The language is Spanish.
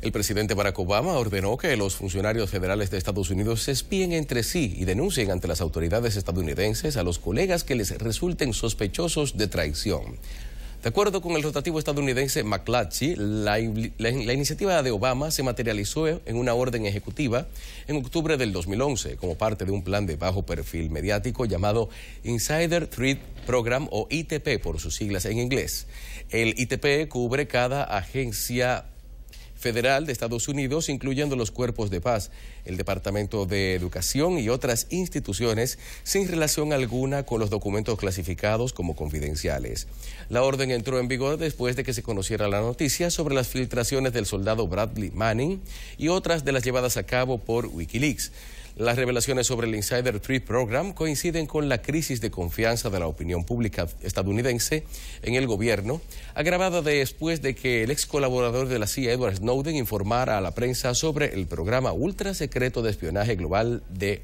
El presidente Barack Obama ordenó que los funcionarios federales de Estados Unidos se espíen entre sí y denuncien ante las autoridades estadounidenses a los colegas que les resulten sospechosos de traición. De acuerdo con el rotativo estadounidense McClatchy, la, la, iniciativa de Obama se materializó e-, en una orden ejecutiva en octubre del 2011 como parte de un plan de bajo perfil mediático llamado Insider Threat Program o ITP por sus siglas en inglés. El ITP cubre cada agencia federal de Estados Unidos, incluyendo los cuerpos de paz, el Departamento de Educación y otras instituciones, sin relación alguna con los documentos clasificados como confidenciales. La orden entró en vigor después de que se conociera la noticia sobre las filtraciones del soldado Bradley Manning y otras de las llevadas a cabo por Wikileaks. Las revelaciones sobre el Insider Trip Program coinciden con la crisis de confianza de la opinión pública estadounidense en el gobierno, agravada después de que el ex colaborador de la CIA, Edward Snowden, informara a la prensa sobre el programa ultra secreto de espionaje global de